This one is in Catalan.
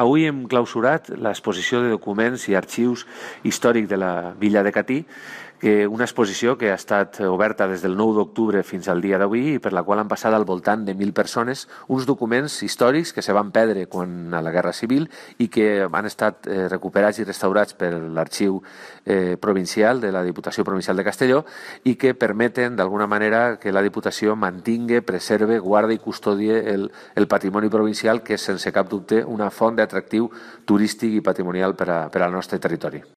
Avui hem clausurat l'exposició de documents i arxius històric de la Villa de Catí que eh, una exposició que ha estat oberta des del 9 d'octubre fins al dia d'avui i per la qual han passat al voltant de 1.000 persones uns documents històrics que se van perdre quan a la Guerra Civil i que han estat eh, recuperats i restaurats per l'arxiu eh, provincial de la Diputació Provincial de Castelló i que permeten d'alguna manera que la Diputació mantingui, preserve, guarda i custodie el, el patrimoni provincial que és sense cap dubte una font d'atractiu turístic i patrimonial per, a, per al nostre territori.